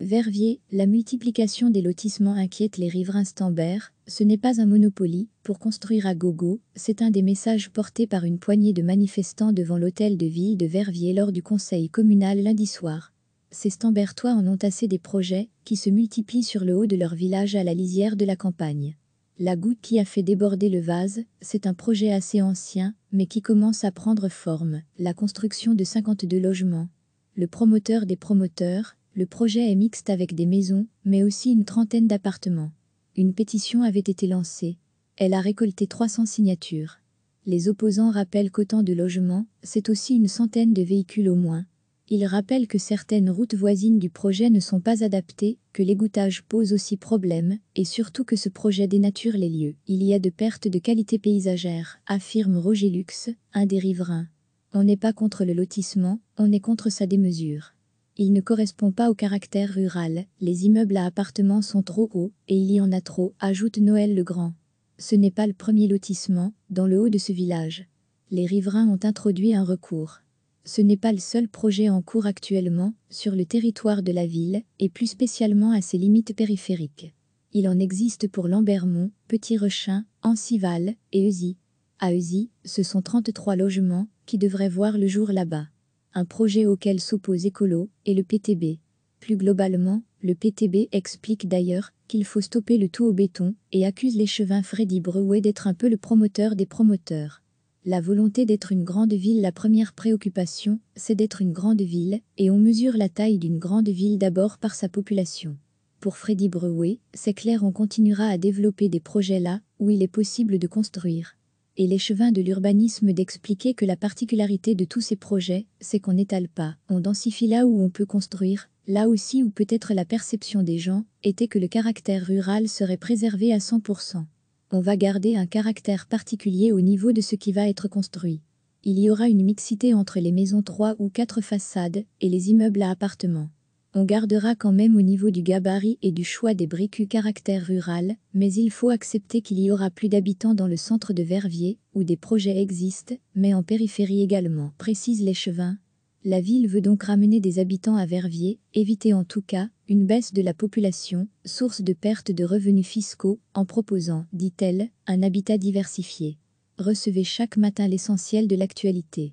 Verviers, la multiplication des lotissements inquiète les riverains stambert, ce n'est pas un monopoly, pour construire à gogo, c'est un des messages portés par une poignée de manifestants devant l'hôtel de ville de Verviers lors du conseil communal lundi soir. Ces stambertois en ont assez des projets, qui se multiplient sur le haut de leur village à la lisière de la campagne. La goutte qui a fait déborder le vase, c'est un projet assez ancien, mais qui commence à prendre forme, la construction de 52 logements. Le promoteur des promoteurs, le projet est mixte avec des maisons, mais aussi une trentaine d'appartements. Une pétition avait été lancée. Elle a récolté 300 signatures. Les opposants rappellent qu'autant de logements, c'est aussi une centaine de véhicules au moins. Ils rappellent que certaines routes voisines du projet ne sont pas adaptées, que l'égouttage pose aussi problème, et surtout que ce projet dénature les lieux. Il y a de pertes de qualité paysagère, affirme Roger Lux, un des riverains. On n'est pas contre le lotissement, on est contre sa démesure. Il ne correspond pas au caractère rural, les immeubles à appartements sont trop hauts, et il y en a trop, ajoute Noël le grand Ce n'est pas le premier lotissement, dans le haut de ce village. Les riverains ont introduit un recours. Ce n'est pas le seul projet en cours actuellement, sur le territoire de la ville, et plus spécialement à ses limites périphériques. Il en existe pour Lambermont, Petit Rechin, Ancival et Eusy. À Eusy, ce sont 33 logements qui devraient voir le jour là-bas un projet auquel s'oppose Écolo et le PTB. Plus globalement, le PTB explique d'ailleurs qu'il faut stopper le tout au béton et accuse l'échevin Freddy Breuet d'être un peu le promoteur des promoteurs. La volonté d'être une grande ville, la première préoccupation, c'est d'être une grande ville, et on mesure la taille d'une grande ville d'abord par sa population. Pour Freddy Breuet, c'est clair, on continuera à développer des projets là où il est possible de construire et l'échevin de l'urbanisme d'expliquer que la particularité de tous ces projets, c'est qu'on n'étale pas, on densifie là où on peut construire, là aussi où peut-être la perception des gens était que le caractère rural serait préservé à 100%. On va garder un caractère particulier au niveau de ce qui va être construit. Il y aura une mixité entre les maisons 3 ou 4 façades et les immeubles à appartements. On gardera quand même au niveau du gabarit et du choix des briques caractère rural, mais il faut accepter qu'il y aura plus d'habitants dans le centre de Verviers, où des projets existent, mais en périphérie également, précise l'échevin. La ville veut donc ramener des habitants à Verviers, éviter en tout cas une baisse de la population, source de perte de revenus fiscaux, en proposant, dit-elle, un habitat diversifié. Recevez chaque matin l'essentiel de l'actualité.